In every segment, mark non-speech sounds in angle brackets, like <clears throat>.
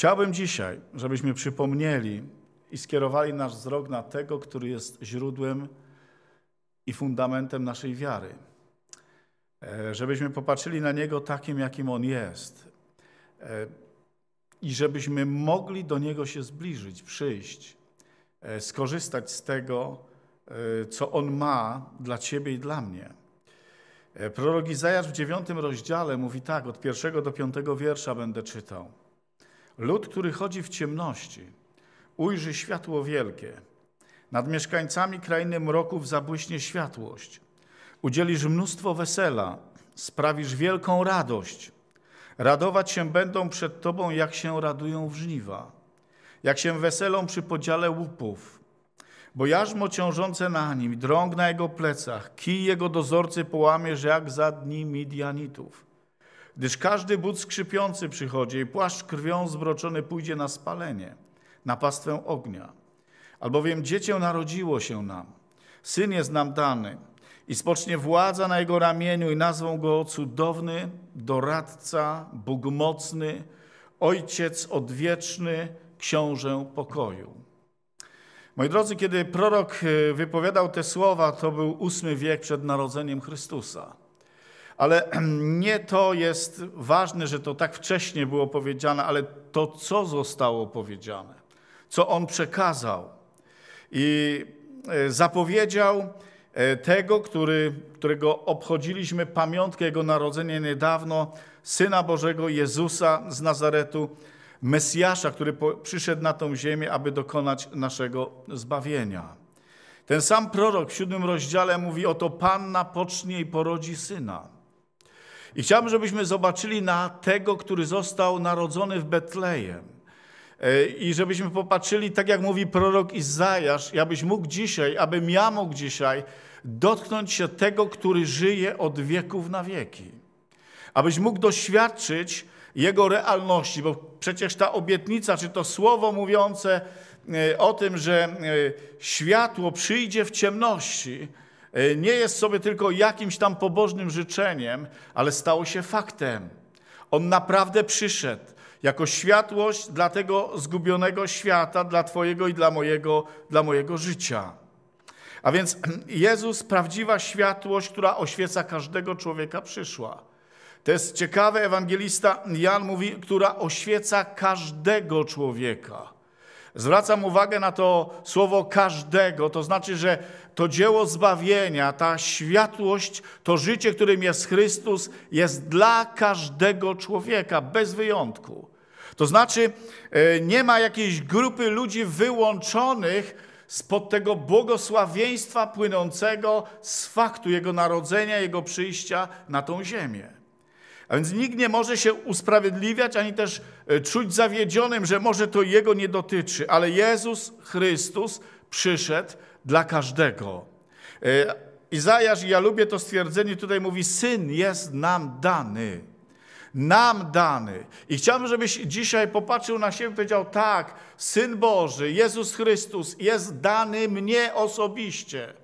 Chciałbym dzisiaj, żebyśmy przypomnieli i skierowali nasz wzrok na tego, który jest źródłem i fundamentem naszej wiary. E, żebyśmy popatrzyli na Niego takim, jakim On jest. E, I żebyśmy mogli do Niego się zbliżyć, przyjść, e, skorzystać z tego, co On ma dla Ciebie i dla mnie. Prorok Izajasz w dziewiątym rozdziale mówi tak, od pierwszego do piątego wiersza będę czytał – Lud, który chodzi w ciemności, ujrzy światło wielkie. Nad mieszkańcami krainy mroków zabłyśnie światłość. Udzielisz mnóstwo wesela, sprawisz wielką radość. Radować się będą przed Tobą, jak się radują w żniwa, jak się weselą przy podziale łupów. Bo jarzmo ciążące na nim, drąg na jego plecach, kij jego dozorcy połamiesz jak za dni Midianitów. Gdyż każdy but skrzypiący przychodzi i płaszcz krwią zbroczony pójdzie na spalenie, na pastwę ognia. Albowiem dziecię narodziło się nam, syn jest nam dany i spocznie władza na jego ramieniu i nazwą go cudowny, doradca, Bóg mocny, ojciec odwieczny, książę pokoju. Moi drodzy, kiedy prorok y, wypowiadał te słowa, to był ósmy wiek przed narodzeniem Chrystusa. Ale <clears throat> nie to jest ważne, że to tak wcześnie było powiedziane, ale to, co zostało powiedziane, co on przekazał. I e, zapowiedział e, tego, który, którego obchodziliśmy pamiątkę jego narodzenia niedawno, Syna Bożego Jezusa z Nazaretu, Mesjasza, który przyszedł na tą ziemię, aby dokonać naszego zbawienia. Ten sam prorok w siódmym rozdziale mówi: Oto Panna pocznie i porodzi syna. I chciałbym, żebyśmy zobaczyli na tego, który został narodzony w Betlejem. E, I żebyśmy popatrzyli, tak jak mówi prorok Izajasz, ja byś mógł dzisiaj, abym ja mógł dzisiaj dotknąć się tego, który żyje od wieków na wieki. Abyś mógł doświadczyć jego realności, bo przecież ta obietnica, czy to słowo mówiące e, o tym, że e, światło przyjdzie w ciemności, E, nie jest sobie tylko jakimś tam pobożnym życzeniem, ale stało się faktem. On naprawdę przyszedł jako światłość dla tego zgubionego świata, dla Twojego i dla mojego, dla mojego życia. A więc <clears throat> Jezus, prawdziwa światłość, która oświeca każdego człowieka, przyszła. To jest ciekawe, ewangelista Jan mówi, która oświeca każdego człowieka. Zwracam uwagę na to słowo każdego, to znaczy, że to dzieło zbawienia, ta światłość, to życie, którym jest Chrystus, jest dla każdego człowieka, bez wyjątku. To znaczy, e, nie ma jakiejś grupy ludzi wyłączonych spod tego błogosławieństwa płynącego z faktu Jego narodzenia, Jego przyjścia na tą ziemię. A więc nikt nie może się usprawiedliwiać ani też e, czuć zawiedzionym, że może to jego nie dotyczy, ale Jezus Chrystus przyszedł dla każdego. E, Izajasz, ja lubię to stwierdzenie, tutaj mówi: Syn jest nam dany. Nam dany. I chciałbym, żebyś dzisiaj popatrzył na siebie i powiedział: Tak, Syn Boży, Jezus Chrystus jest dany mnie osobiście.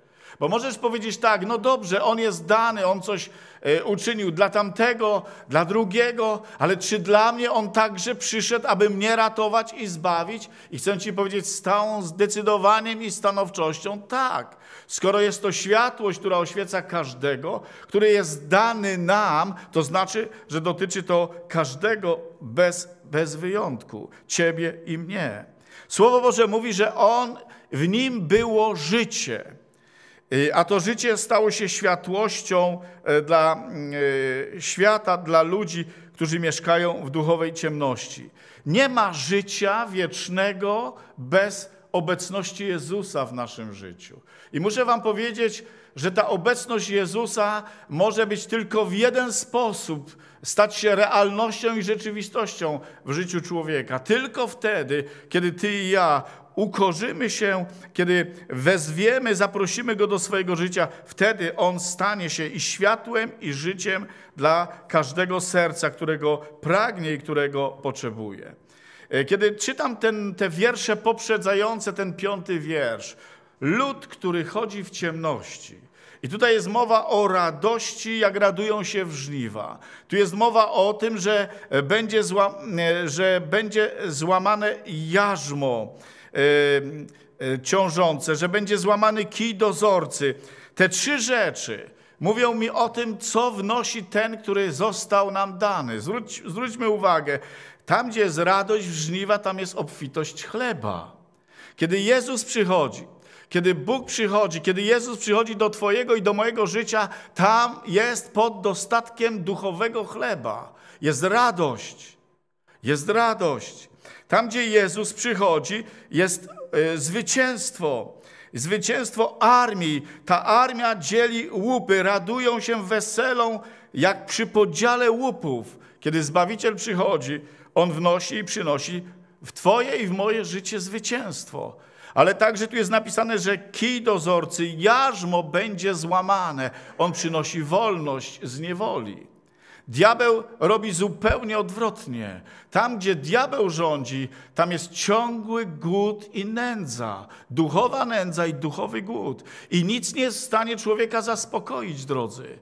Bo możesz powiedzieć tak, no dobrze, on jest dany, on coś e, uczynił dla tamtego, dla drugiego, ale czy dla mnie on także przyszedł, aby mnie ratować i zbawić? I chcę Ci powiedzieć z całą zdecydowaniem i stanowczością tak. Skoro jest to światłość, która oświeca każdego, który jest dany nam, to znaczy, że dotyczy to każdego bez, bez wyjątku, Ciebie i mnie. Słowo Boże mówi, że On, w Nim było życie. Y, a to życie stało się światłością y, dla y, świata, dla ludzi, którzy mieszkają w duchowej ciemności. Nie ma życia wiecznego bez obecności Jezusa w naszym życiu. I muszę Wam powiedzieć, że ta obecność Jezusa może być tylko w jeden sposób stać się realnością i rzeczywistością w życiu człowieka. Tylko wtedy, kiedy Ty i ja ukorzymy się, kiedy wezwiemy, zaprosimy Go do swojego życia, wtedy On stanie się i światłem, i życiem dla każdego serca, którego pragnie i którego potrzebuje. E, kiedy czytam ten, te wiersze poprzedzające ten piąty wiersz, lud, który chodzi w ciemności, i tutaj jest mowa o radości, jak radują się w żniwa. Tu jest mowa o tym, że e, będzie, zła, e, że będzie złamane jarzmo, Y, y, ciążące, że będzie złamany kij dozorcy. Te trzy rzeczy mówią mi o tym, co wnosi ten, który został nam dany. Zwróć, zwróćmy uwagę, tam gdzie jest radość żniwa, tam jest obfitość chleba. Kiedy Jezus przychodzi, kiedy Bóg przychodzi, kiedy Jezus przychodzi do Twojego i do mojego życia, tam jest pod dostatkiem duchowego chleba. Jest radość. Jest radość. Tam, gdzie Jezus przychodzi, jest e, zwycięstwo. Zwycięstwo armii. Ta armia dzieli łupy, radują się weselą, jak przy podziale łupów. Kiedy Zbawiciel przychodzi, On wnosi i przynosi w Twoje i w moje życie zwycięstwo. Ale także tu jest napisane, że kij dozorcy, jarzmo będzie złamane. On przynosi wolność z niewoli. Diabeł robi zupełnie odwrotnie. Tam, gdzie diabeł rządzi, tam jest ciągły głód i nędza. Duchowa nędza i duchowy głód. I nic nie jest w stanie człowieka zaspokoić, drodzy.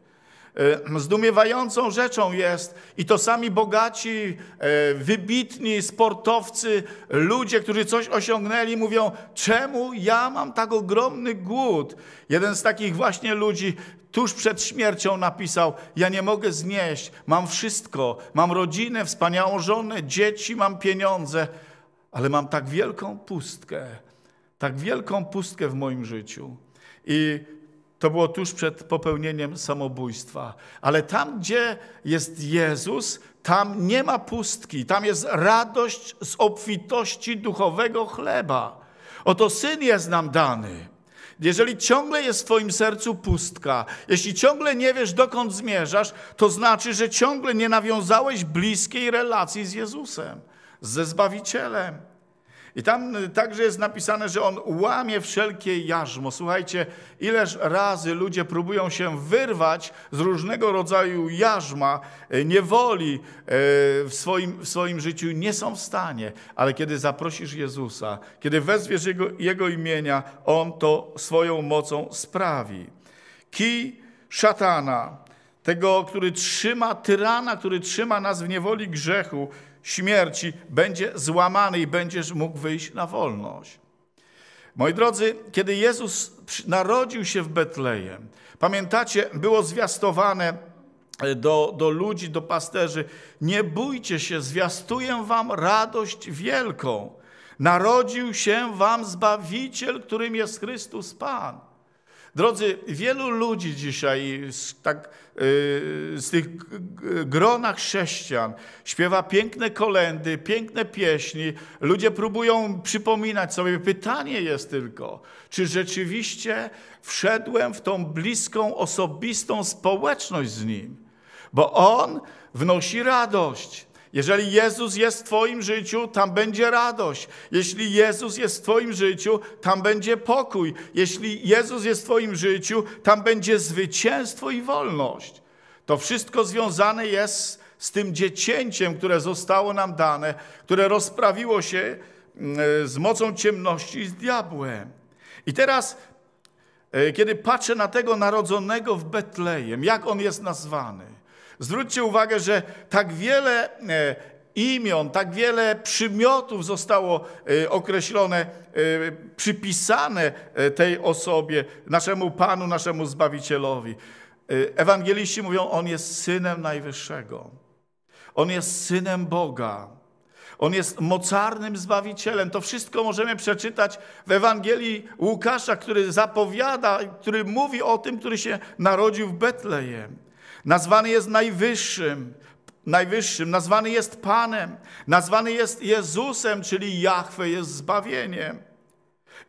Zdumiewającą rzeczą jest, i to sami bogaci, e, wybitni sportowcy, ludzie, którzy coś osiągnęli, mówią: Czemu ja mam tak ogromny głód? Jeden z takich właśnie ludzi tuż przed śmiercią napisał: Ja nie mogę znieść, mam wszystko, mam rodzinę, wspaniałą żonę, dzieci, mam pieniądze, ale mam tak wielką pustkę, tak wielką pustkę w moim życiu. I to było tuż przed popełnieniem samobójstwa. Ale tam, gdzie jest Jezus, tam nie ma pustki, tam jest radość z obfitości duchowego chleba. Oto syn jest nam dany. Jeżeli ciągle jest w Twoim sercu pustka, jeśli ciągle nie wiesz, dokąd zmierzasz, to znaczy, że ciągle nie nawiązałeś bliskiej relacji z Jezusem, ze Zbawicielem. I tam y, także jest napisane, że on łamie wszelkie jarzmo. Słuchajcie, ileż razy ludzie próbują się wyrwać z różnego rodzaju jarzma, y, niewoli y, w swoim, w swoim życiu, nie są w stanie. Ale kiedy zaprosisz Jezusa, kiedy wezwiesz Jego, Jego imienia, On to swoją mocą sprawi. Kij szatana, tego, który trzyma, tyrana, który trzyma nas w niewoli grzechu, śmierci będzie złamany i będziesz mógł wyjść na wolność. Moi drodzy, kiedy Jezus narodził się w Betlejem, pamiętacie, było zwiastowane e, do, do ludzi, do pasterzy: Nie bójcie się, zwiastuję wam radość wielką. Narodził się wam zbawiciel, którym jest Chrystus Pan. Drodzy, wielu ludzi dzisiaj z, tak, y, z tych grona chrześcijan śpiewa piękne kolendy, piękne pieśni. Ludzie próbują przypominać sobie. Pytanie jest tylko, czy rzeczywiście wszedłem w tą bliską, osobistą społeczność z Nim? Bo On wnosi radość. Jeżeli Jezus jest w Twoim życiu, tam będzie radość. Jeśli Jezus jest w Twoim życiu, tam będzie pokój. Jeśli Jezus jest w Twoim życiu, tam będzie zwycięstwo i wolność. To wszystko związane jest z tym dziecięciem, które zostało nam dane, które rozprawiło się mm, e, z mocą ciemności i z diabłem. I teraz, e, kiedy patrzę na tego narodzonego w Betlejem, jak on jest nazwany, Zwróćcie uwagę, że tak wiele e, imion, tak wiele przymiotów zostało e, określone, e, przypisane tej osobie, naszemu Panu, naszemu Zbawicielowi. Ewangeliści mówią, On jest Synem Najwyższego. On jest Synem Boga. On jest mocarnym Zbawicielem. To wszystko możemy przeczytać w Ewangelii Łukasza, który zapowiada, który mówi o tym, który się narodził w Betlejem. Nazwany jest najwyższym, najwyższym, nazwany jest Panem, nazwany jest Jezusem, czyli Jahwe jest zbawieniem.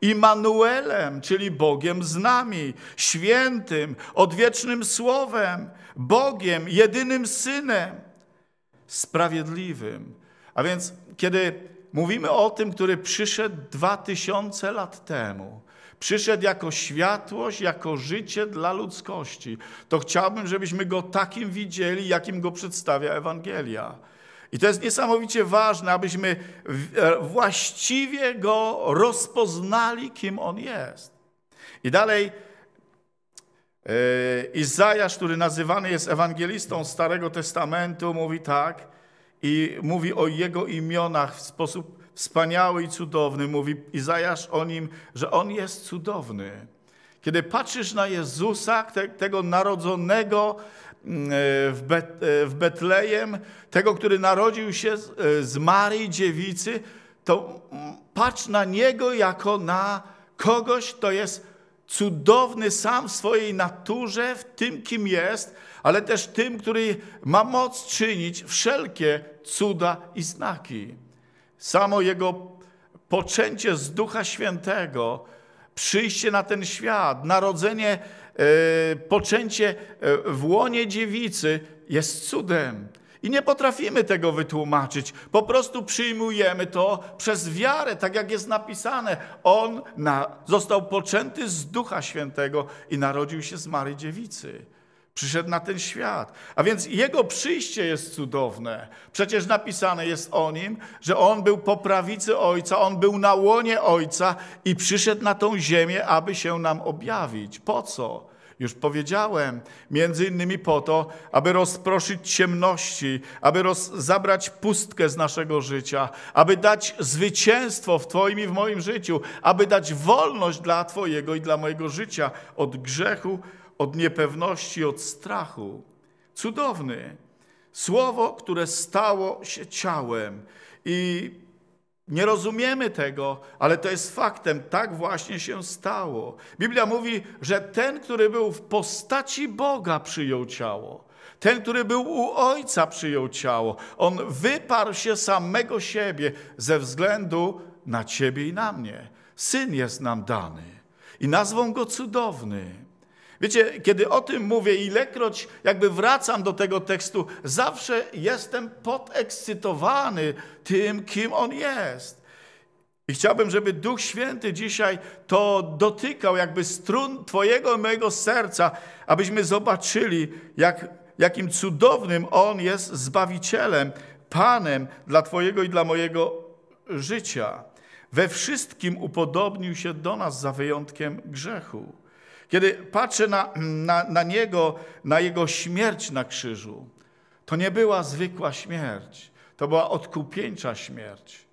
Immanuelem, czyli Bogiem z nami, świętym, odwiecznym słowem, Bogiem, jedynym synem, sprawiedliwym. A więc, kiedy mówimy o tym, który przyszedł dwa tysiące lat temu, Przyszedł jako światłość, jako życie dla ludzkości. To chciałbym, żebyśmy go takim widzieli, jakim go przedstawia Ewangelia. I to jest niesamowicie ważne, abyśmy e, właściwie go rozpoznali, kim on jest. I dalej e, Izajasz, który nazywany jest ewangelistą Starego Testamentu, mówi tak i mówi o jego imionach w sposób wspaniały i cudowny. Mówi Izajasz o nim, że on jest cudowny. Kiedy patrzysz na Jezusa, te, tego narodzonego mm, e, w, Bet, e, w Betlejem, tego, który narodził się z, e, z Marii dziewicy, to mm, patrz na niego jako na kogoś, kto jest cudowny sam w swojej naturze, w tym, kim jest, ale też tym, który ma moc czynić wszelkie cuda i znaki. Samo jego poczęcie z Ducha Świętego, przyjście na ten świat, narodzenie, e, poczęcie e, w łonie dziewicy jest cudem. I nie potrafimy tego wytłumaczyć. Po prostu przyjmujemy to przez wiarę, tak jak jest napisane. On na, został poczęty z Ducha Świętego i narodził się z Mary Dziewicy. Przyszedł na ten świat. A więc jego przyjście jest cudowne. Przecież napisane jest o nim, że on był po prawicy ojca, on był na łonie ojca i przyszedł na tą ziemię, aby się nam objawić. Po co? Już powiedziałem, między innymi po to, aby rozproszyć ciemności, aby roz zabrać pustkę z naszego życia, aby dać zwycięstwo w Twoim i w moim życiu, aby dać wolność dla Twojego i dla mojego życia od grzechu, od niepewności, od strachu. Cudowny. Słowo, które stało się ciałem. I nie rozumiemy tego, ale to jest faktem. Tak właśnie się stało. Biblia mówi, że ten, który był w postaci Boga, przyjął ciało. Ten, który był u Ojca, przyjął ciało. On wyparł się samego siebie ze względu na Ciebie i na mnie. Syn jest nam dany i nazwą go cudowny. Wiecie, kiedy o tym mówię, ilekroć jakby wracam do tego tekstu, zawsze jestem podekscytowany tym, kim on jest. I chciałbym, żeby Duch Święty dzisiaj to dotykał jakby strun Twojego mojego serca, abyśmy zobaczyli, jak, jakim cudownym On jest Zbawicielem, Panem dla Twojego i dla mojego życia. We wszystkim upodobnił się do nas za wyjątkiem grzechu. Kiedy patrzę na, na, na Niego, na Jego śmierć na krzyżu, to nie była zwykła śmierć, to była odkupieńcza śmierć.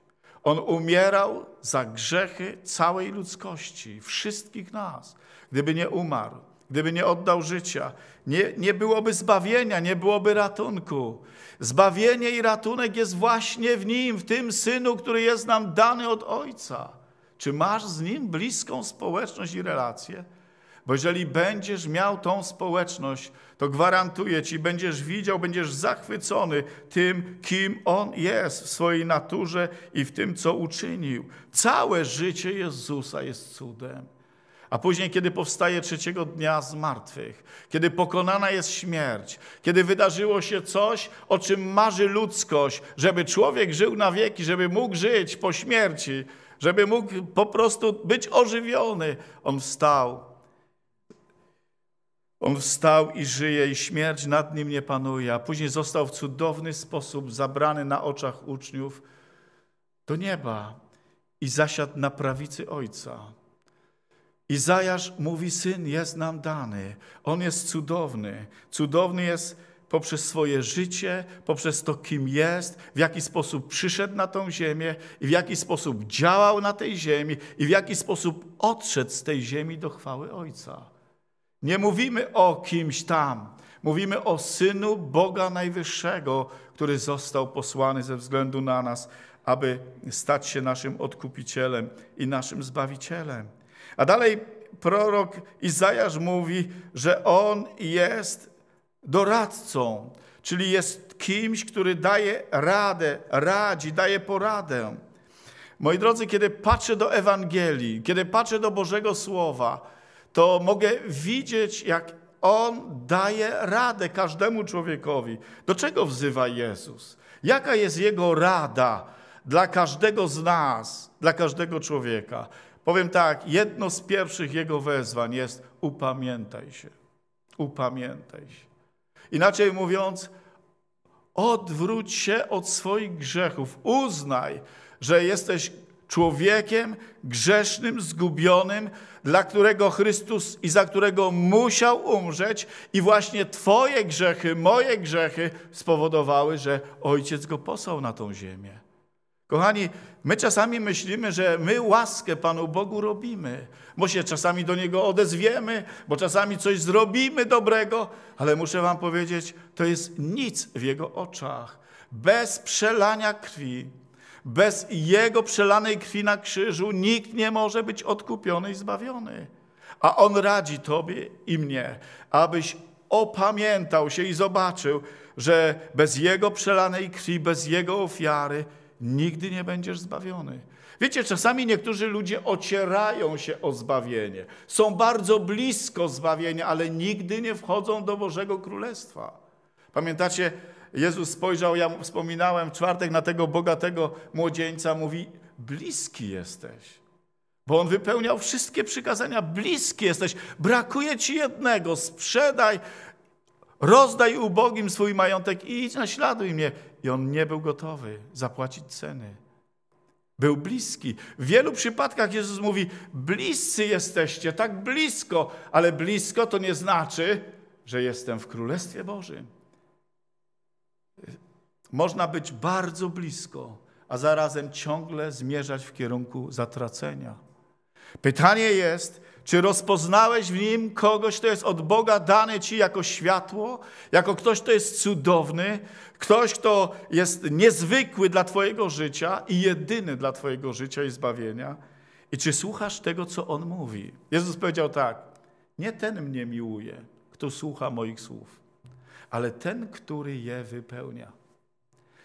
On umierał za grzechy całej ludzkości, wszystkich nas. Gdyby nie umarł, gdyby nie oddał życia, nie, nie byłoby zbawienia, nie byłoby ratunku. Zbawienie i ratunek jest właśnie w Nim, w tym Synu, który jest nam dany od Ojca. Czy masz z Nim bliską społeczność i relację? Bo jeżeli będziesz miał tą społeczność, to gwarantuję ci, będziesz widział, będziesz zachwycony tym, kim on jest w swojej naturze i w tym, co uczynił. Całe życie Jezusa jest cudem. A później, kiedy powstaje trzeciego dnia z martwych, kiedy pokonana jest śmierć, kiedy wydarzyło się coś, o czym marzy ludzkość, żeby człowiek żył na wieki, żeby mógł żyć po śmierci, żeby mógł po prostu być ożywiony, on wstał on wstał i żyje, i śmierć nad nim nie panuje, a później został w cudowny sposób zabrany na oczach uczniów do nieba i zasiadł na prawicy Ojca. Izajasz mówi: Syn jest nam dany, on jest cudowny. Cudowny jest poprzez swoje życie, poprzez to, kim jest, w jaki sposób przyszedł na tą ziemię i w jaki sposób działał na tej ziemi i w jaki sposób odszedł z tej ziemi do chwały Ojca. Nie mówimy o kimś tam. Mówimy o Synu Boga Najwyższego, który został posłany ze względu na nas, aby stać się naszym odkupicielem i naszym zbawicielem. A dalej prorok Izajasz mówi, że on jest doradcą, czyli jest kimś, który daje radę, radzi, daje poradę. Moi drodzy, kiedy patrzę do Ewangelii, kiedy patrzę do Bożego Słowa, to mogę widzieć, jak On daje radę każdemu człowiekowi. Do czego wzywa Jezus? Jaka jest Jego rada dla każdego z nas, dla każdego człowieka? Powiem tak, jedno z pierwszych Jego wezwań jest upamiętaj się. Upamiętaj się. Inaczej mówiąc, odwróć się od swoich grzechów. Uznaj, że jesteś człowiekiem grzesznym, zgubionym, dla którego Chrystus i za którego musiał umrzeć, i właśnie Twoje grzechy, moje grzechy spowodowały, że Ojciec go posłał na tą ziemię. Kochani, my czasami myślimy, że my łaskę Panu Bogu robimy, bo się czasami do Niego odezwiemy, bo czasami coś zrobimy dobrego, ale muszę Wam powiedzieć, to jest nic w Jego oczach. Bez przelania krwi, bez Jego przelanej krwi na krzyżu nikt nie może być odkupiony i zbawiony. A On radzi Tobie i mnie, abyś opamiętał się i zobaczył, że bez Jego przelanej krwi, bez Jego ofiary nigdy nie będziesz zbawiony. Wiecie, czasami niektórzy ludzie ocierają się o zbawienie, są bardzo blisko zbawienia, ale nigdy nie wchodzą do Bożego Królestwa. Pamiętacie Jezus spojrzał, ja wspominałem w czwartek na tego bogatego młodzieńca, mówi, bliski jesteś. Bo on wypełniał wszystkie przykazania, bliski jesteś, brakuje ci jednego, sprzedaj, rozdaj ubogim swój majątek i idź naśladuj mnie. I on nie był gotowy zapłacić ceny. Był bliski. W wielu przypadkach Jezus mówi: Bliscy jesteście, tak blisko, ale blisko to nie znaczy, że jestem w Królestwie Bożym. Można być bardzo blisko, a zarazem ciągle zmierzać w kierunku zatracenia. Pytanie jest, czy rozpoznałeś w nim kogoś, kto jest od Boga dany ci jako światło, jako ktoś, kto jest cudowny, ktoś, kto jest niezwykły dla Twojego życia i jedyny dla Twojego życia i zbawienia? I czy słuchasz tego, co On mówi? Jezus powiedział tak: Nie ten mnie miłuje, kto słucha moich słów ale ten, który je wypełnia.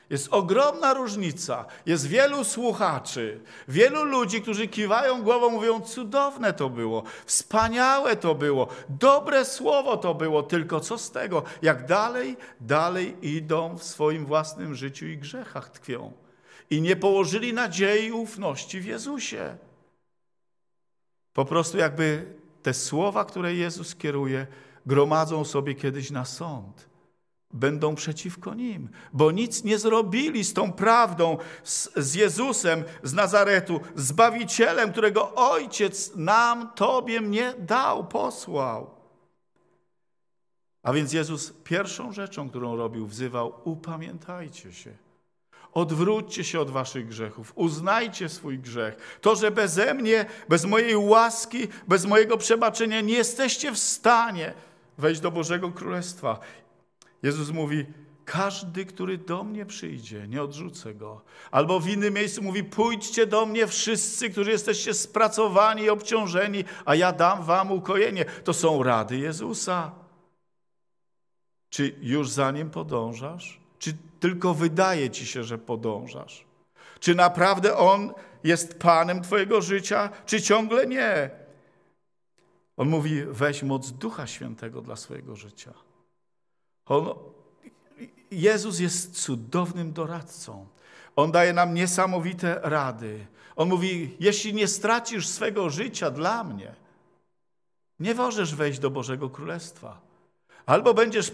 Jest ogromna różnica. Jest wielu słuchaczy, wielu ludzi, którzy kiwają głową, mówią: Cudowne to było, wspaniałe to było, dobre słowo to było, tylko co z tego, jak dalej, dalej idą w swoim własnym życiu i grzechach tkwią. I nie położyli nadziei i ufności w Jezusie. Po prostu jakby te słowa, które Jezus kieruje, gromadzą sobie kiedyś na sąd będą przeciwko nim, bo nic nie zrobili z tą prawdą, z, z, Jezusem z Nazaretu, Zbawicielem, którego Ojciec nam, Tobie, mnie dał, posłał. A więc Jezus pierwszą rzeczą, którą robił, wzywał: upamiętajcie się. Odwróćcie się od waszych grzechów, uznajcie swój grzech. To, że bezemnie, mnie, bez mojej łaski, bez mojego przebaczenia nie jesteście w stanie wejść do Bożego Królestwa. Jezus mówi, każdy, który do mnie przyjdzie, nie odrzucę go. Albo w innym miejscu mówi, pójdźcie do mnie wszyscy, którzy jesteście spracowani i obciążeni, a ja dam wam ukojenie. To są rady Jezusa. Czy już za Nim podążasz? Czy tylko wydaje Ci się, że podążasz? Czy naprawdę On jest Panem Twojego życia, czy ciągle nie? On mówi, weź moc Ducha Świętego dla swojego życia. On, Jezus jest cudownym doradcą. On daje nam niesamowite rady. On mówi: Jeśli nie stracisz swego życia dla mnie, nie możesz wejść do Bożego Królestwa. Albo będziesz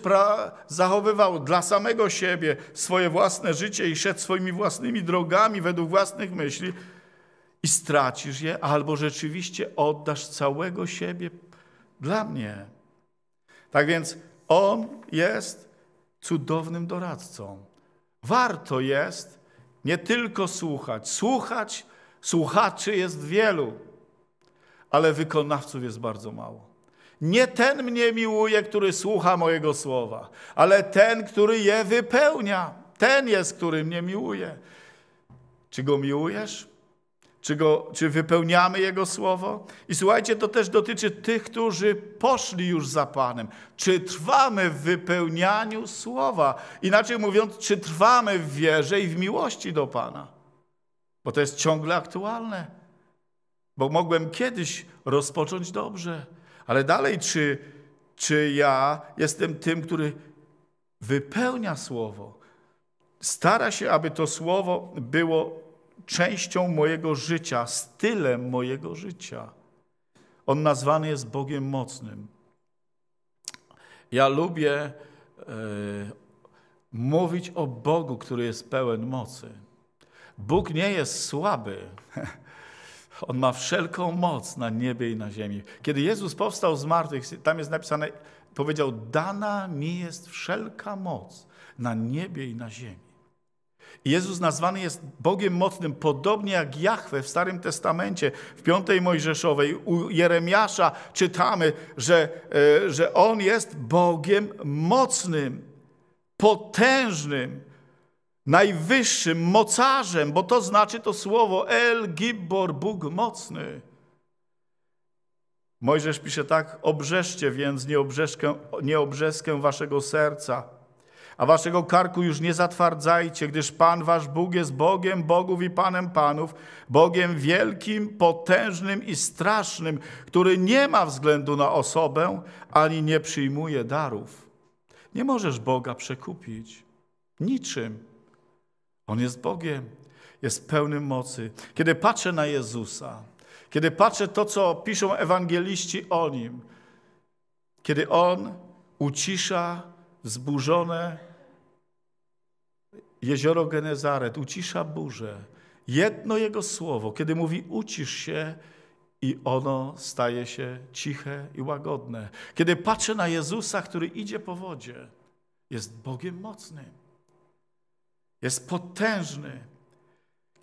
zachowywał dla samego siebie swoje własne życie i szedł swoimi własnymi drogami według własnych myśli i stracisz je, albo rzeczywiście oddasz całego siebie dla mnie. Tak więc on jest cudownym doradcą. Warto jest nie tylko słuchać. Słuchać, słuchaczy jest wielu, ale wykonawców jest bardzo mało. Nie ten mnie miłuje, który słucha mojego słowa, ale ten, który je wypełnia. Ten jest, który mnie miłuje. Czy go miłujesz? Czy, go, czy wypełniamy Jego słowo? I słuchajcie, to też dotyczy tych, którzy poszli już za Panem. Czy trwamy w wypełnianiu słowa? Inaczej mówiąc, czy trwamy w wierze i w miłości do Pana? Bo to jest ciągle aktualne. Bo mogłem kiedyś rozpocząć dobrze, ale dalej, czy, czy ja jestem tym, który wypełnia słowo? Stara się, aby to słowo było częścią mojego życia, stylem mojego życia. On nazwany jest Bogiem mocnym. Ja lubię e, mówić o Bogu, który jest pełen mocy. Bóg nie jest słaby. <laughs> On ma wszelką moc na niebie i na ziemi. Kiedy Jezus powstał z martwych, tam jest napisane, powiedział, dana mi jest wszelka moc na niebie i na ziemi. Jezus nazwany jest Bogiem mocnym, podobnie jak Jahwe w Starym Testamencie, w Piątej Mojżeszowej, u Jeremiasza czytamy, że, e, że On jest Bogiem mocnym, potężnym, najwyższym, mocarzem, bo to znaczy to słowo El Gibbor, Bóg mocny. Mojżesz pisze tak, obrzeszcie więc nie nieobrzeskę waszego serca, a waszego karku już nie zatwardzajcie, gdyż Pan wasz Bóg jest Bogiem Bogów i Panem Panów, Bogiem wielkim, potężnym i strasznym, który nie ma względu na osobę, ani nie przyjmuje darów. Nie możesz Boga przekupić niczym. On jest Bogiem, jest pełnym mocy. Kiedy patrzę na Jezusa, kiedy patrzę to, co piszą ewangeliści o Nim, kiedy On ucisza wzburzone jezioro Genezaret, ucisza burzę. Jedno Jego słowo, kiedy mówi ucisz się i ono staje się ciche i łagodne. Kiedy patrzę na Jezusa, który idzie po wodzie, jest Bogiem mocnym. Jest potężny,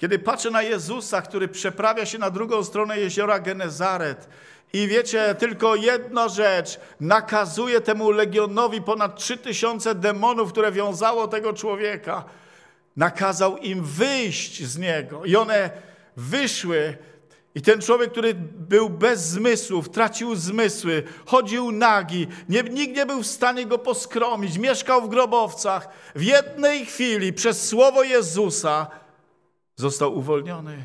kiedy patrzę na Jezusa, który przeprawia się na drugą stronę jeziora Genezaret i wiecie, tylko jedna rzecz nakazuje temu legionowi ponad 3000 demonów, które wiązało tego człowieka. Nakazał im wyjść z niego i one wyszły i ten człowiek, który był bez zmysłów, tracił zmysły, chodził nagi, nie, nikt nie był w stanie go poskromić, mieszkał w grobowcach. W jednej chwili przez słowo Jezusa został uwolniony.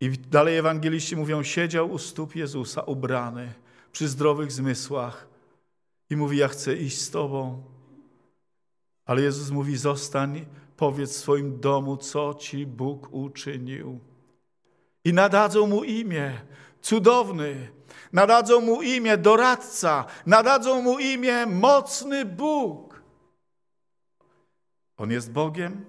I dalej ewangeliści mówią, siedział u stóp Jezusa, ubrany, przy zdrowych zmysłach i mówi, ja chcę iść z Tobą. Ale Jezus mówi, zostań, powiedz swoim domu, co Ci Bóg uczynił. I nadadzą Mu imię, cudowny, nadadzą Mu imię doradca, nadadzą Mu imię mocny Bóg. On jest Bogiem,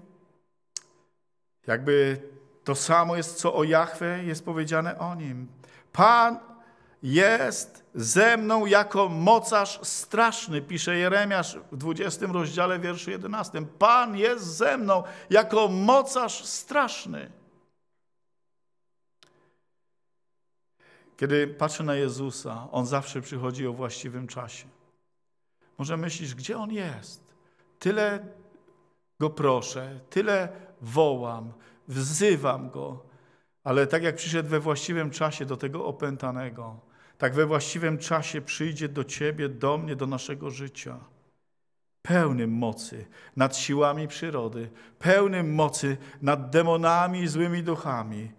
jakby to samo jest, co o Jahwe jest powiedziane o nim. Pan jest ze mną jako mocarz straszny, pisze Jeremiasz w 20 rozdziale wierszu 11. Pan jest ze mną jako mocarz straszny. Kiedy patrzę na Jezusa, On zawsze przychodzi o właściwym czasie. Może myślisz, gdzie On jest? Tyle Go proszę, tyle wołam, wzywam go. Ale tak jak przyszedł we właściwym czasie do tego opętanego, tak we właściwym czasie przyjdzie do ciebie, do mnie, do naszego życia. Pełnym mocy nad siłami przyrody, pełnym mocy nad demonami i złymi duchami.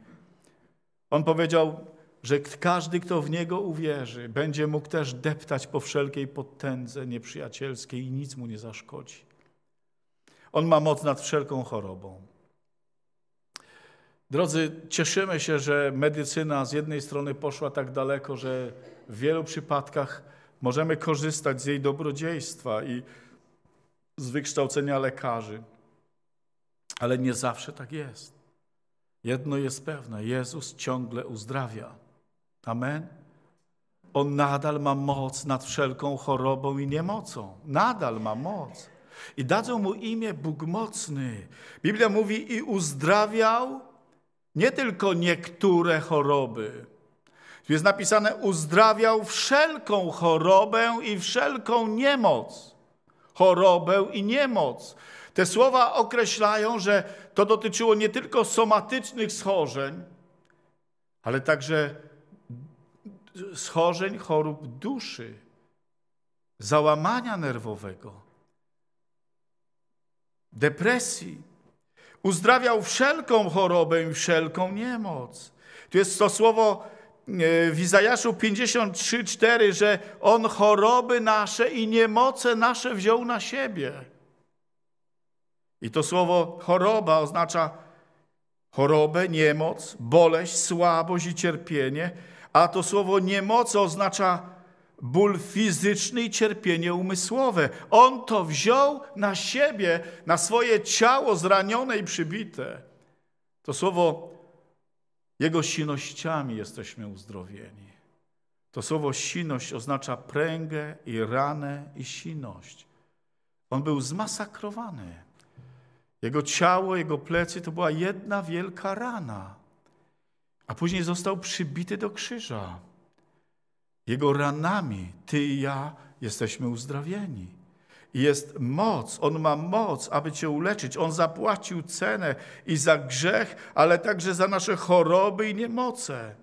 On powiedział, że każdy, kto w Niego uwierzy, będzie mógł też deptać po wszelkiej potędze nieprzyjacielskiej i nic mu nie zaszkodzi. On ma moc nad wszelką chorobą. Drodzy, cieszymy się, że medycyna z jednej strony poszła tak daleko, że w wielu przypadkach możemy korzystać z jej dobrodziejstwa i z wykształcenia lekarzy. Ale nie zawsze tak jest. Jedno jest pewne: Jezus ciągle uzdrawia. Amen. On nadal ma moc nad wszelką chorobą i niemocą. Nadal ma moc. I dadzą mu imię Bóg mocny. Biblia mówi i uzdrawiał nie tylko niektóre choroby. Tu jest napisane, uzdrawiał wszelką chorobę i wszelką niemoc. Chorobę i niemoc. Te słowa określają, że to dotyczyło nie tylko somatycznych schorzeń, ale także schorzeń chorób duszy, załamania nerwowego, depresji, uzdrawiał wszelką chorobę i wszelką niemoc. Tu jest to słowo e, w Izajaszu 53:4, że on choroby nasze i niemoce nasze wziął na siebie. I to słowo choroba oznacza chorobę, niemoc, boleść, słabość i cierpienie, a to słowo niemoc oznacza ból fizyczny i cierpienie umysłowe. On to wziął na siebie, na swoje ciało zranione i przybite. To słowo jego sinościami jesteśmy uzdrowieni. To słowo siność oznacza pręgę i ranę i siność. On był zmasakrowany. Jego ciało, jego plecy to była jedna wielka rana. A później został przybity do krzyża. Jego ranami ty i ja jesteśmy uzdrawieni. Jest moc, On ma moc, aby Cię uleczyć. On zapłacił cenę i za grzech, ale także za nasze choroby i niemoce.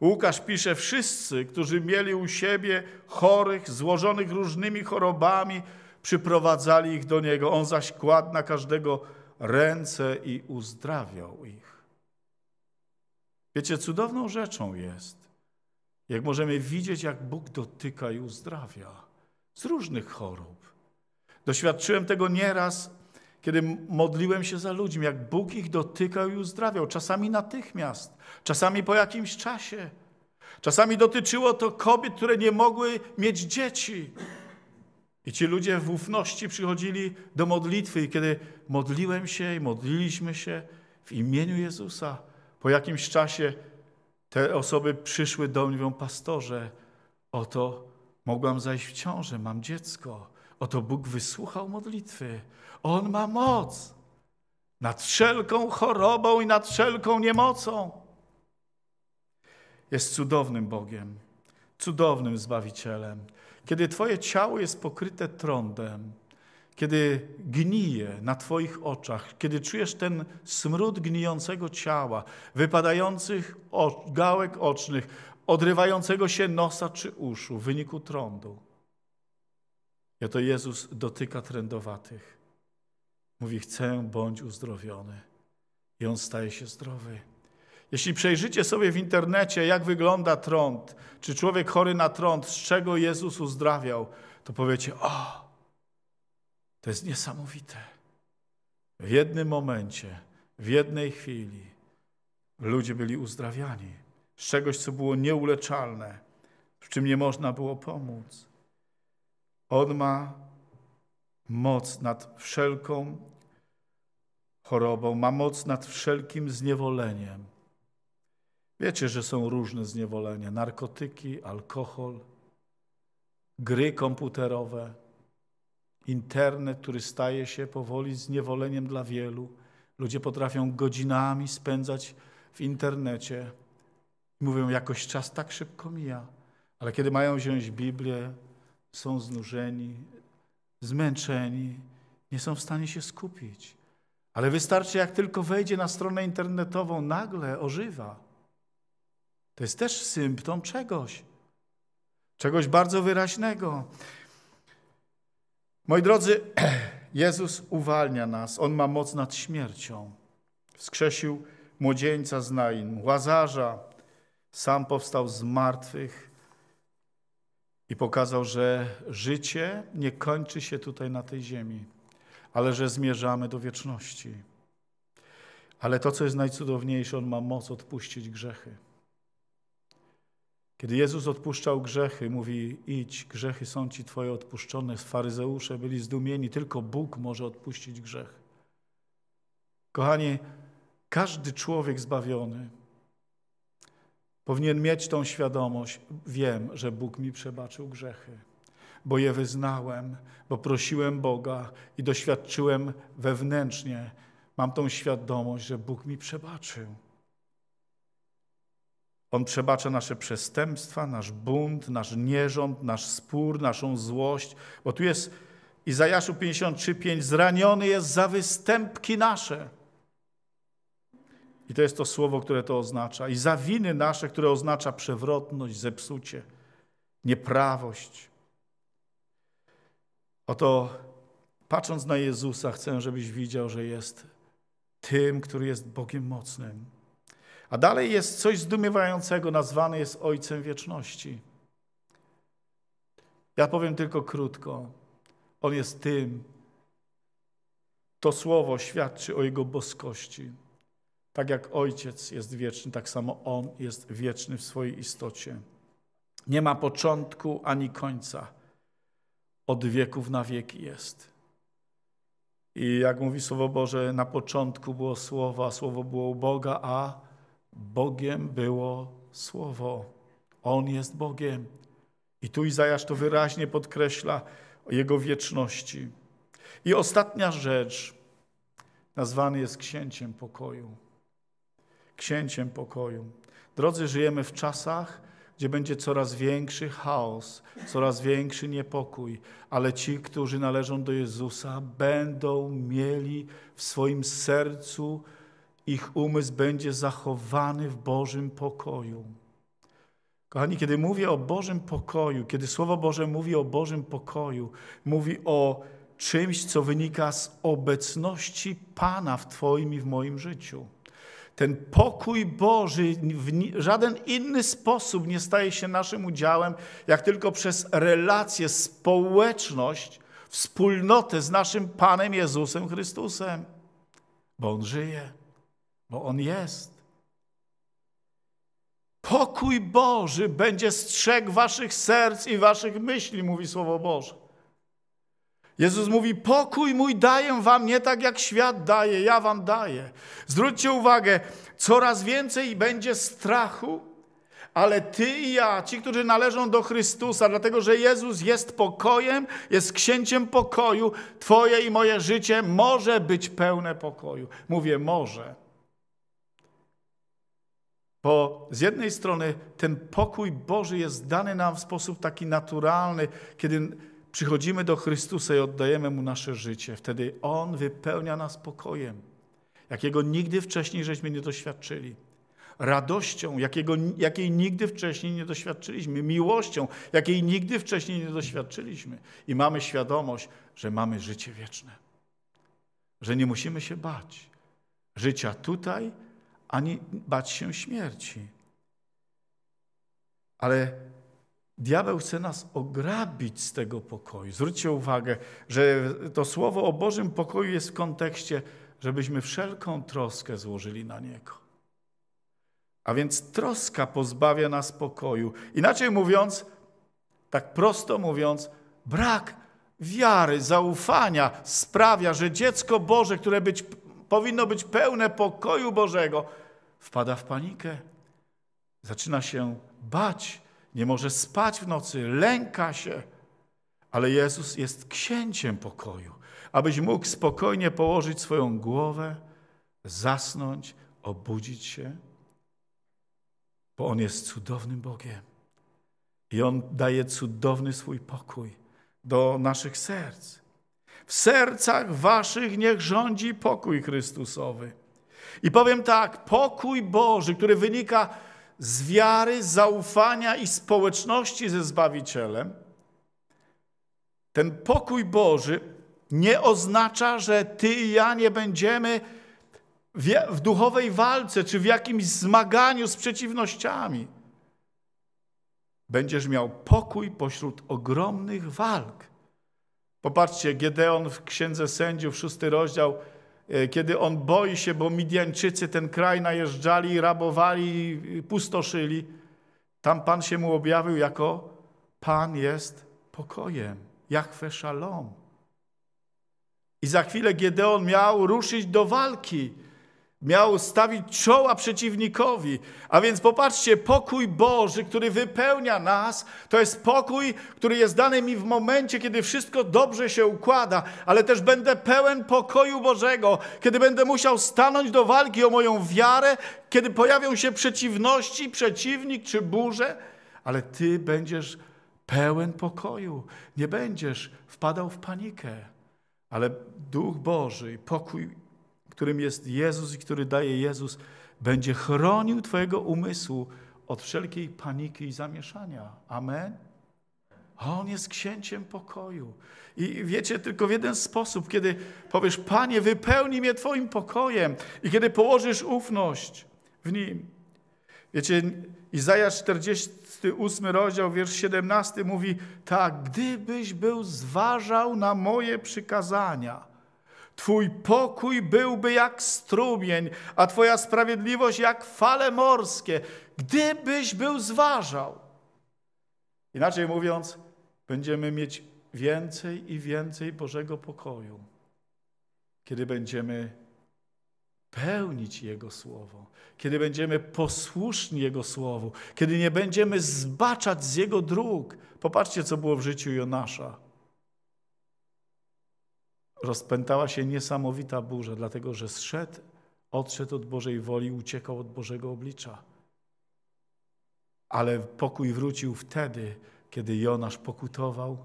Łukasz pisze, wszyscy, którzy mieli u siebie chorych, złożonych różnymi chorobami, przyprowadzali ich do Niego. On zaś kładł na każdego ręce i uzdrawiał ich. Wiecie, cudowną rzeczą jest, jak możemy widzieć, jak Bóg dotyka i uzdrawia z różnych chorób. Doświadczyłem tego nieraz, kiedy modliłem się za ludźmi, jak Bóg ich dotykał i uzdrawiał, czasami natychmiast, czasami po jakimś czasie. Czasami dotyczyło to kobiet, które nie mogły mieć dzieci. I ci ludzie w ufności przychodzili do modlitwy, i kiedy modliłem się i modliliśmy się w imieniu Jezusa, po jakimś czasie te osoby przyszły do mnie mówią, pastorze, oto mogłam zajść w ciążę, mam dziecko. Oto Bóg wysłuchał modlitwy. On ma moc nad wszelką chorobą i nad wszelką niemocą. Jest cudownym Bogiem, cudownym Zbawicielem. Kiedy Twoje ciało jest pokryte trądem, kiedy gnije na Twoich oczach, kiedy czujesz ten smród gnijącego ciała, wypadających gałek ocznych, odrywającego się nosa czy uszu w wyniku trądu. Ja to Jezus dotyka trędowatych. Mówi, chcę, bądź uzdrowiony. I on staje się zdrowy. Jeśli przejrzycie sobie w internecie, jak wygląda trąd, czy człowiek chory na trąd, z czego Jezus uzdrawiał, to powiecie, o, to jest niesamowite. W jednym momencie, w jednej chwili ludzie byli uzdrawiani z czegoś, co było nieuleczalne, w czym nie można było pomóc. On ma moc nad wszelką chorobą, ma moc nad wszelkim zniewoleniem. Wiecie, że są różne zniewolenia: narkotyki, alkohol, gry komputerowe Internet, który staje się powoli zniewoleniem dla wielu. Ludzie potrafią godzinami spędzać w internecie. Mówią, jakoś czas tak szybko mija. Ale kiedy mają wziąć Biblię, są znużeni, zmęczeni, nie są w stanie się skupić. Ale wystarczy, jak tylko wejdzie na stronę internetową, nagle ożywa. To jest też symptom czegoś, czegoś bardzo wyraźnego. Moi drodzy, <clears throat> Jezus uwalnia nas. On ma moc nad śmiercią. Wskrzesił młodzieńca z Nain, Łazarza. Sam powstał z martwych i pokazał, że życie nie kończy się tutaj na tej ziemi, ale że zmierzamy do wieczności. Ale to, co jest najcudowniejsze, On ma moc odpuścić grzechy. Kiedy Jezus odpuszczał grzechy, mówi: Idź, grzechy są ci Twoje odpuszczone. Faryzeusze byli zdumieni, tylko Bóg może odpuścić grzech. Kochani, każdy człowiek zbawiony powinien mieć tą świadomość: Wiem, że Bóg mi przebaczył grzechy, bo je wyznałem, bo prosiłem Boga i doświadczyłem wewnętrznie. Mam tą świadomość, że Bóg mi przebaczył. On przebacza nasze przestępstwa, nasz bunt, nasz nierząd, nasz spór, naszą złość. Bo tu jest Izajaszu 53,5 zraniony jest za występki nasze. I to jest to słowo, które to oznacza. I za winy nasze, które oznacza przewrotność, zepsucie, nieprawość. Oto patrząc na Jezusa, chcę, żebyś widział, że jest tym, który jest Bogiem mocnym a dalej jest coś zdumiewającego, nazwany jest Ojcem Wieczności. Ja powiem tylko krótko. On jest tym. To słowo świadczy o Jego boskości. Tak jak Ojciec jest wieczny, tak samo On jest wieczny w swojej istocie. Nie ma początku ani końca. Od wieków na wieki jest. I jak mówi Słowo Boże, na początku było Słowo, a Słowo było u Boga, a Bogiem było Słowo. On jest Bogiem. I tu Izajasz to wyraźnie podkreśla o Jego wieczności. I ostatnia rzecz. Nazwany jest księciem pokoju. Księciem pokoju. Drodzy, żyjemy w czasach, gdzie będzie coraz większy chaos, coraz większy niepokój, ale ci, którzy należą do Jezusa, będą mieli w swoim sercu ich umysł będzie zachowany w Bożym pokoju. Kochani, kiedy mówię o Bożym pokoju, kiedy Słowo Boże mówi o Bożym pokoju, mówi o czymś, co wynika z obecności Pana w Twoim i w moim życiu. Ten pokój Boży w żaden inny sposób nie staje się naszym udziałem, jak tylko przez relację, społeczność, wspólnotę z naszym Panem Jezusem Chrystusem, bo On żyje bo On jest. Pokój Boży będzie strzeg waszych serc i waszych myśli, mówi Słowo Boże. Jezus mówi: Pokój mój daję wam nie tak jak świat daje, ja wam daję. Zwróćcie uwagę, coraz więcej będzie strachu, ale ty i ja, ci, którzy należą do Chrystusa, dlatego że Jezus jest pokojem, jest księciem pokoju, twoje i moje życie może być pełne pokoju. Mówię może, bo z jednej strony ten pokój Boży jest dany nam w sposób taki naturalny, kiedy przychodzimy do Chrystusa i oddajemy Mu nasze życie. Wtedy On wypełnia nas pokojem, jakiego nigdy wcześniej żeśmy nie doświadczyli. Radością, jakiego, jakiej nigdy wcześniej nie doświadczyliśmy, miłością, jakiej nigdy wcześniej nie doświadczyliśmy. I mamy świadomość, że mamy życie wieczne, że nie musimy się bać życia tutaj ani bać się śmierci. Ale diabeł chce nas ograbić z tego pokoju. Zwróćcie uwagę, że to słowo o Bożym pokoju jest w kontekście, żebyśmy wszelką troskę złożyli na Niego. A więc troska pozbawia nas pokoju. Inaczej mówiąc, tak prosto mówiąc, brak wiary, zaufania sprawia, że dziecko Boże, które być, powinno być pełne pokoju Bożego, wpada w panikę. Zaczyna się bać, nie może spać w nocy, lęka się. Ale Jezus jest księciem pokoju, abyś mógł spokojnie położyć swoją głowę, zasnąć, obudzić się, bo On jest cudownym Bogiem i On daje cudowny swój pokój do naszych serc. W sercach waszych niech rządzi pokój Chrystusowy. I powiem tak, pokój Boży, który wynika z wiary, zaufania i społeczności ze Zbawicielem, ten pokój Boży nie oznacza, że ty i ja nie będziemy w duchowej walce czy w jakimś zmaganiu z przeciwnościami. Będziesz miał pokój pośród ogromnych walk. Popatrzcie, Gedeon w Księdze Sędziów, szósty rozdział, e, kiedy on boi się, bo Midianczycy ten kraj najeżdżali, rabowali, pustoszyli. Tam Pan się mu objawił jako Pan jest pokojem, Jachwe Szalom. I za chwilę Gedeon miał ruszyć do walki miał stawić czoła przeciwnikowi. A więc popatrzcie, pokój Boży, który wypełnia nas, to jest pokój, który jest dany mi w momencie, kiedy wszystko dobrze się układa, ale też będę pełen pokoju Bożego, kiedy będę musiał stanąć do walki o moją wiarę, kiedy pojawią się przeciwności, przeciwnik czy burze, ale Ty będziesz pełen pokoju. Nie będziesz wpadał w panikę, ale Duch Boży, pokój którym jest Jezus i który daje Jezus, będzie chronił Twojego umysłu od wszelkiej paniki i zamieszania. Amen. On jest księciem pokoju. I wiecie, tylko w jeden sposób, kiedy powiesz, Panie, wypełnij mnie Twoim pokojem i kiedy położysz ufność w Nim. Wiecie, Izajasz 48 rozdział, wiersz 17 mówi tak, gdybyś był zważał na moje przykazania – Twój pokój byłby jak strumień, a Twoja sprawiedliwość jak fale morskie, gdybyś był zważał. Inaczej mówiąc, będziemy mieć więcej i więcej Bożego pokoju, kiedy będziemy pełnić Jego Słowo, kiedy będziemy posłuszni Jego Słowu, kiedy nie będziemy zbaczać z Jego dróg. Popatrzcie, co było w życiu Jonasza rozpętała się niesamowita burza, dlatego że zszedł, odszedł od Bożej woli, uciekał od Bożego oblicza. Ale pokój wrócił wtedy, kiedy Jonasz pokutował,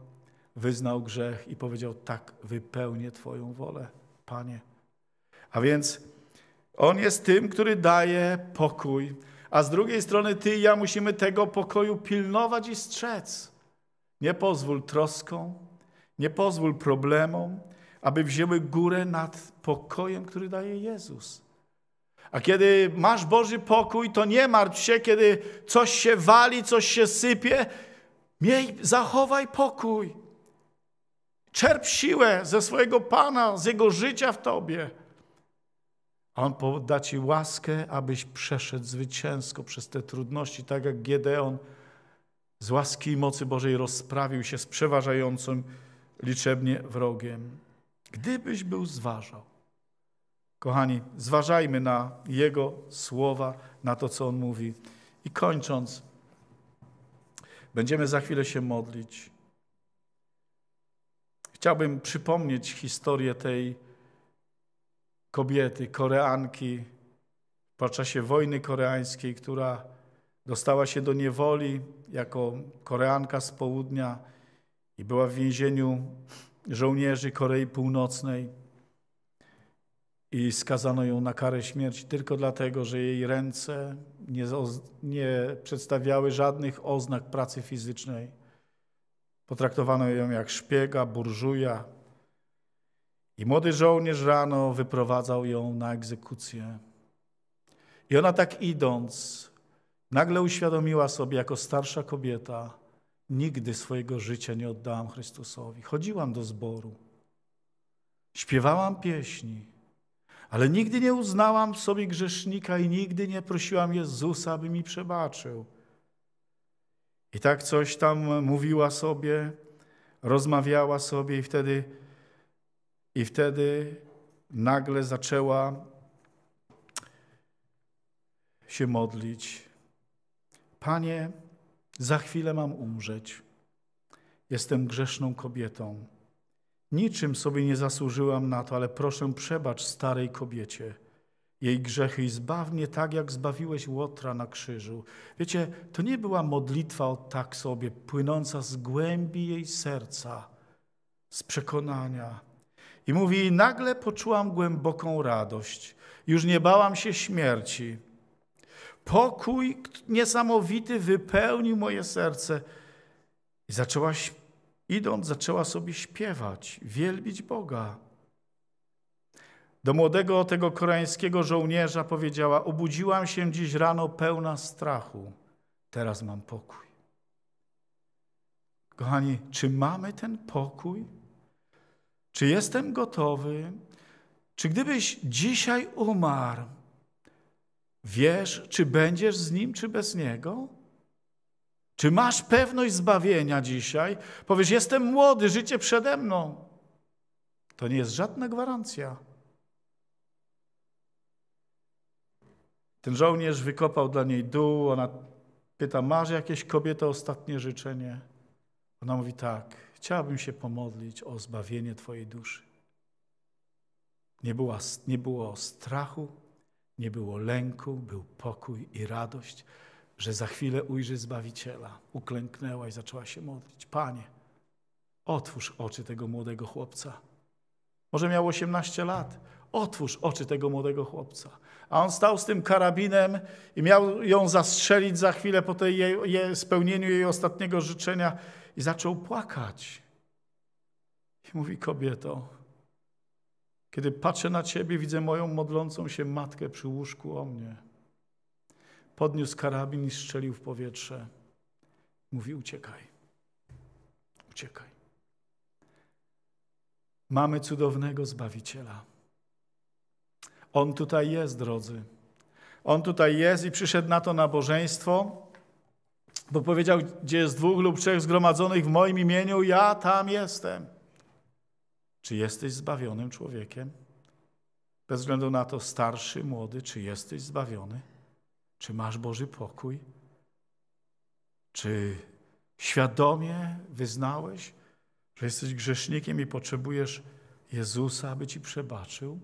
wyznał grzech i powiedział: Tak, wypełnię Twoją wolę, Panie. A więc On jest tym, który daje pokój, a z drugiej strony Ty i ja musimy tego pokoju pilnować i strzec. Nie pozwól troskom, nie pozwól problemom, aby wzięły górę nad pokojem, który daje Jezus. A kiedy masz Boży pokój, to nie martw się, kiedy coś się wali, coś się sypie. Miej, zachowaj pokój. Czerp siłę ze swojego Pana, z Jego życia w Tobie. On poda Ci łaskę, abyś przeszedł zwycięsko przez te trudności, tak jak Gedeon z łaski i mocy Bożej rozprawił się z przeważającym liczebnie wrogiem. Gdybyś był zważał. Kochani, zważajmy na Jego słowa, na to, co On mówi. I kończąc, będziemy za chwilę się modlić. Chciałbym przypomnieć historię tej kobiety, Koreanki, w czasie wojny koreańskiej, która dostała się do niewoli jako Koreanka z południa i była w więzieniu żołnierzy Korei Północnej i skazano ją na karę śmierci tylko dlatego, że jej ręce nie, nie przedstawiały żadnych oznak pracy fizycznej. Potraktowano ją jak szpiega, burżuja. I młody żołnierz rano wyprowadzał ją na egzekucję. I ona tak idąc, nagle uświadomiła sobie jako starsza kobieta, Nigdy swojego życia nie oddałam Chrystusowi. Chodziłam do zboru, śpiewałam pieśni, ale nigdy nie uznałam w sobie grzesznika i nigdy nie prosiłam Jezusa, aby mi przebaczył. I tak coś tam mówiła sobie, rozmawiała sobie i wtedy, i wtedy nagle zaczęła się modlić. Panie, za chwilę mam umrzeć. Jestem grzeszną kobietą. Niczym sobie nie zasłużyłam na to, ale proszę przebacz starej kobiecie jej grzechy i zbaw mnie tak, jak zbawiłeś Łotra na krzyżu. Wiecie, to nie była modlitwa o tak sobie, płynąca z głębi jej serca, z przekonania. I mówi, nagle poczułam głęboką radość. Już nie bałam się śmierci. Pokój niesamowity wypełnił moje serce. I zaczęła, idąc, zaczęła sobie śpiewać, wielbić Boga. Do młodego tego koreańskiego żołnierza powiedziała: Obudziłam się dziś rano pełna strachu, teraz mam pokój. Kochani, czy mamy ten pokój? Czy jestem gotowy? Czy gdybyś dzisiaj umarł, Wiesz, czy będziesz z Nim, czy bez Niego? Czy masz pewność zbawienia dzisiaj? Powiesz, jestem młody, życie przede mną. To nie jest żadna gwarancja. Ten żołnierz wykopał dla niej dół, ona pyta, masz jakieś kobieta ostatnie życzenie? Ona mówi tak, chciałabym się pomodlić o zbawienie Twojej duszy. Nie, była, nie było strachu, nie było lęku, był pokój i radość, że za chwilę ujrzy Zbawiciela. Uklęknęła i zaczęła się modlić. Panie, otwórz oczy tego młodego chłopca. Może miał 18 lat. Otwórz oczy tego młodego chłopca. A on stał z tym karabinem i miał ją zastrzelić za chwilę po tej jej, jej, spełnieniu jej ostatniego życzenia i zaczął płakać. I mówi kobieto, kiedy patrzę na Ciebie, widzę moją modlącą się matkę przy łóżku o mnie. Podniósł karabin i strzelił w powietrze. Mówi: Uciekaj. Uciekaj. Mamy cudownego Zbawiciela. On tutaj jest, drodzy. On tutaj jest i przyszedł na to nabożeństwo, bo powiedział, gdzie jest dwóch lub trzech zgromadzonych w moim imieniu, ja tam jestem. Czy jesteś zbawionym człowiekiem? Bez względu na to, starszy, młody, czy jesteś zbawiony? Czy masz Boży pokój? Czy świadomie wyznałeś, że jesteś grzesznikiem i potrzebujesz Jezusa, aby ci przebaczył?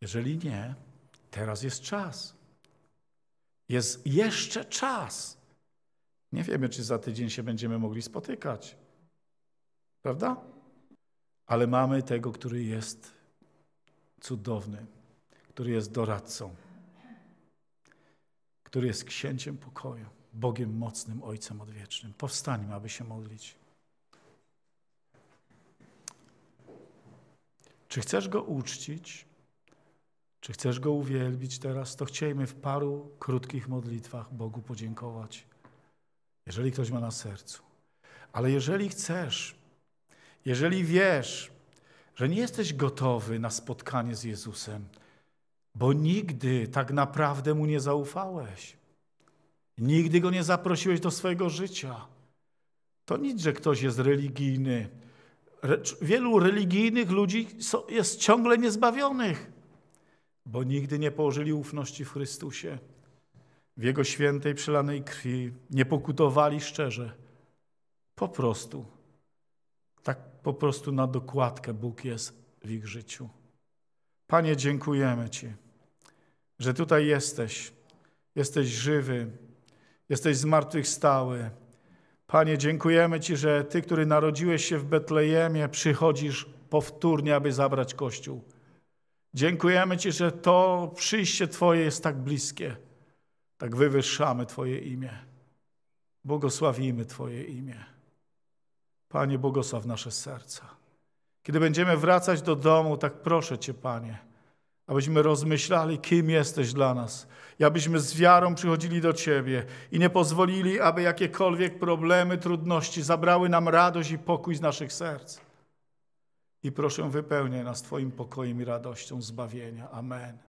Jeżeli nie, teraz jest czas. Jest jeszcze czas. Nie wiemy, czy za tydzień się będziemy mogli spotykać. Prawda? ale mamy tego, który jest cudowny, który jest doradcą, który jest księciem pokoju, Bogiem mocnym, Ojcem odwiecznym. Powstańmy, aby się modlić. Czy chcesz go uczcić? Czy chcesz go uwielbić teraz? To chciejmy w paru krótkich modlitwach Bogu podziękować, jeżeli ktoś ma na sercu. Ale jeżeli chcesz, jeżeli wiesz, że nie jesteś gotowy na spotkanie z Jezusem, bo nigdy tak naprawdę mu nie zaufałeś, nigdy go nie zaprosiłeś do swojego życia, to nic, że ktoś jest religijny. Wielu religijnych ludzi jest ciągle niezbawionych, bo nigdy nie położyli ufności w Chrystusie, w Jego świętej, przelanej krwi, nie pokutowali szczerze. Po prostu tak po prostu na dokładkę Bóg jest w ich życiu. Panie, dziękujemy Ci, że tutaj jesteś. Jesteś żywy, jesteś zmartwychwstały. Panie, dziękujemy Ci, że Ty, który narodziłeś się w Betlejemie, przychodzisz powtórnie, aby zabrać Kościół. Dziękujemy Ci, że to przyjście Twoje jest tak bliskie. Tak wywyższamy Twoje imię. Błogosławimy Twoje imię. Panie, błogosław nasze serca. Kiedy będziemy wracać do domu, tak proszę Cię, Panie, abyśmy rozmyślali, kim jesteś dla nas, i abyśmy z wiarą przychodzili do Ciebie i nie pozwolili, aby jakiekolwiek problemy, trudności zabrały nam radość i pokój z naszych serc. I proszę, wypełniaj nas Twoim pokojem i radością zbawienia. Amen.